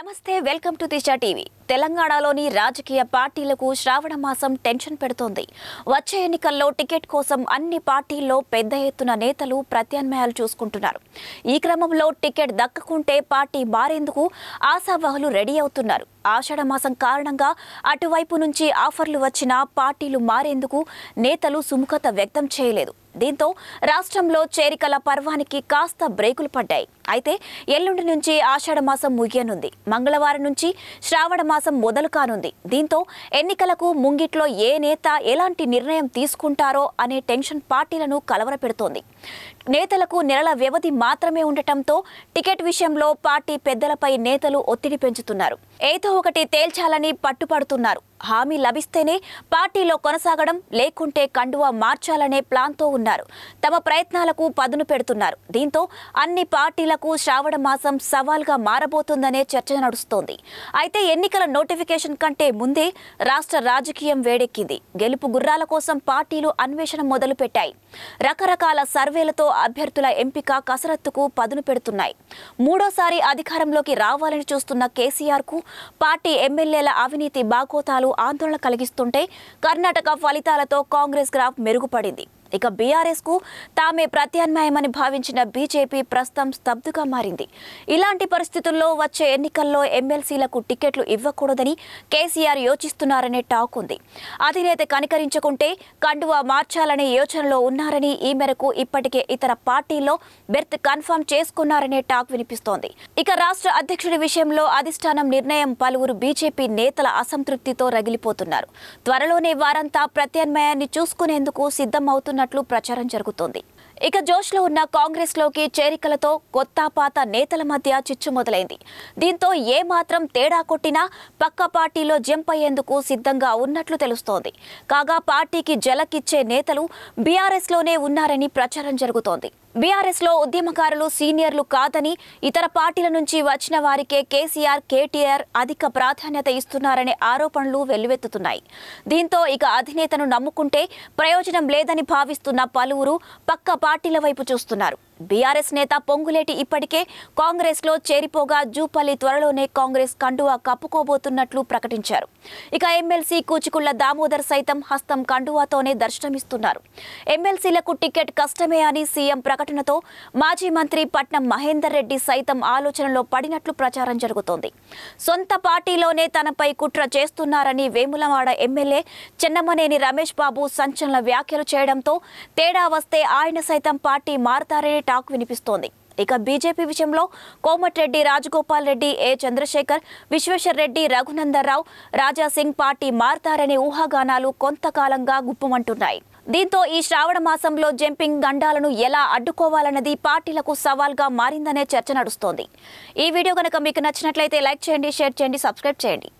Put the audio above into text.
నమస్తే welcome to Disha TV తెలంగాణలోని రాజకీయ పార్టీలకు శ్రావణ మాసం టెన్షన్ పెడుతోంది వచ్చే ఎన్నికల్లో టికెట్ కోసం అన్ని పార్టీల్లో పెద్ద ఎత్తున నేతలు ప్రత్యామ్నాయాలు చూసుకుంటున్నారు ఈ క్రమంలో టికెట్ దక్కకుంటే పార్టీ మారేందుకు ఆశావాహులు రెడీ అవుతున్నారు ఆషాఢ మాసం కారణంగా అటువైపు నుంచి ఆఫర్లు వచ్చినా పార్టీలు మారేందుకు నేతలు సుముఖత వ్యక్తం చేయలేదు దీంతో రాష్ట్రంలో చేరికల పర్వానికి కాస్త బ్రేకులు పడ్డాయి అయితే ఎల్లుండి నుంచి ఆషాఢ మాసం ముగియనుంది మంగళవారం నుంచి శ్రావణ మాసం మొదలు కానుంది దీంతో ఎన్నికలకు ముంగిట్లో ఏ నేత ఎలాంటి నిర్ణయం తీసుకుంటారో అనే టెన్షన్ పార్టీలను కలవరపెడుతోంది నేతలకు నెలల వ్యవధి మాత్రమే ఉండటంతో టికెట్ విషయంలో పార్టీ పెద్దలపై నేతలు ఒత్తిడి పెంచుతున్నారు ఏదో ఒకటి తేల్చాలని పట్టుపడుతున్నారు హామీ లభిస్తేనే పార్టీలో కొనసాగడం లేకుంటే కండువా మార్చాలనే ప్లాన్తో ఉన్నారు తమ ప్రయత్నాలకు పదును పెడుతున్నారు దీంతో అన్ని పార్టీల మహిళలకు శ్రావణ మాసం సవాల్గా మారబోతుందనే చర్చ నడుస్తోంది అయితే ఎన్నికల నోటిఫికేషన్ కంటే ముందే రాష్ట్ర రాజకీయం వేడెక్కింది గెలుపు గుర్రాల కోసం పార్టీలు అన్వేషణ మొదలుపెట్టాయి రకరకాల సర్వేలతో అభ్యర్థుల ఎంపిక కసరత్తుకు పదును పెడుతున్నాయి మూడోసారి అధికారంలోకి రావాలని చూస్తున్న కేసీఆర్కు పార్టీ ఎమ్మెల్యేల అవినీతి బాగోతాలు ఆందోళన కలిగిస్తుంటే కర్ణాటక ఫలితాలతో కాంగ్రెస్ గ్రాఫ్ మెరుగుపడింది ఇక బీఆర్ఎస్కు తామే ప్రత్యామ్నాయమని భావించిన బీజేపీ ప్రస్తుతం స్తబ్దుగా మారింది ఇలాంటి పరిస్థితుల్లో వచ్చే ఎన్నికల్లో ఎమ్మెల్సీలకు టికెట్లు ఇవ్వకూడదని కేసీఆర్ యోచిస్తున్నారనే టాక్ ఉంది అధినేత కనికరించకుంటే కండువా మార్చాలనే యోచనలో ఉన్నారని ఈ మేరకు ఇప్పటికే ఇతర పార్టీల్లో బెర్త్ కన్ఫర్మ్ చేసుకున్నారనే టాక్ వినిపిస్తోంది ఇక రాష్ట్ర అధ్యక్షుడి విషయంలో అధిష్టానం నిర్ణయం పలువురు బీజేపీ నేతల అసంతృప్తితో రగిలిపోతున్నారు త్వరలోనే వారంతా ప్రత్యామ్నాయాన్ని చూసుకునేందుకు సిద్ధమవుతున్నారు చేస్తున్నట్లు ప్రచారం జరుగుతోంది ఇక జోష్లో ఉన్న కాంగ్రెస్లోకి చేరికలతో కొత్త పాత నేతల మధ్య చిచ్చు మొదలైంది దీంతో ఏ మాత్రం తేడా కొట్టినా పక్క పార్టీలో జంప్ అయ్యేందుకు సిద్ధంగా ఉన్నట్లు తెలుస్తోంది కాగా పార్టీకి జలకిచ్చే నేతలు బీఆర్ఎస్లోనే ఉన్నారని ప్రచారం జరుగుతోంది బీఆర్ఎస్లో ఉద్యమకారులు సీనియర్లు కాదని ఇతర పార్టీల నుంచి వచ్చిన వారికే కేసీఆర్ కేటీఆర్ అధిక ప్రాధాన్యత ఇస్తున్నారనే ఆరోపణలు వెల్లువెత్తుతున్నాయి దీంతో ఇక అధినేతను నమ్ముకుంటే ప్రయోజనం లేదని భావిస్తున్న పలువురు పక్క పార్టీల వైపు చూస్తున్నారు బీఆర్ఎస్ నేత పొంగులేటి ఇప్పటికే కాంగ్రెస్లో చేరిపోగా జూపల్లి త్వరలోనే కాంగ్రెస్ కండువా కప్పుకోబోతున్నట్లు ప్రకటించారు ఇక ఎమ్మెల్సీ కూచికుళ్ల దామోదర్ సైతం హస్తం కండువాతోనే దర్శనమిస్తున్నారు ఎమ్మెల్సీలకు టికెట్ కష్టమే అని సీఎం ప్రకటనతో మాజీ మంత్రి పట్నం మహేందర్ రెడ్డి సైతం ఆలోచనలో పడినట్లు ప్రచారం జరుగుతోంది సొంత పార్టీలోనే తనపై కుట్ర చేస్తున్నారని వేములవాడ ఎమ్మెల్యే చెన్నమనేని రమేష్ బాబు సంచలన వ్యాఖ్యలు చేయడంతో తేడా వస్తే ఆయన సైతం పార్టీ మారతారని టాక్ వినిపిస్తోంది ఇక బీజేపీ విషయంలో కోమటిరెడ్డి రాజగోపాల్ రెడ్డి ఏ చంద్రశేఖర్ విశ్వేశ్వర్ రెడ్డి రఘునందరావు రాజాసింగ్ పార్టీ మారతారనే ఊహాగానాలు కొంతకాలంగా గుప్పమంటున్నాయి దీంతో ఈ శ్రావణ మాసంలో జంపింగ్ గండాలను ఎలా అడ్డుకోవాలన్నది పార్టీలకు సవాల్గా మారిందనే చర్చ నడుస్తోంది ఈ వీడియో కనుక మీకు నచ్చినట్లయితే లైక్ చేయండి షేర్ చేయండి సబ్స్క్రైబ్ చేయండి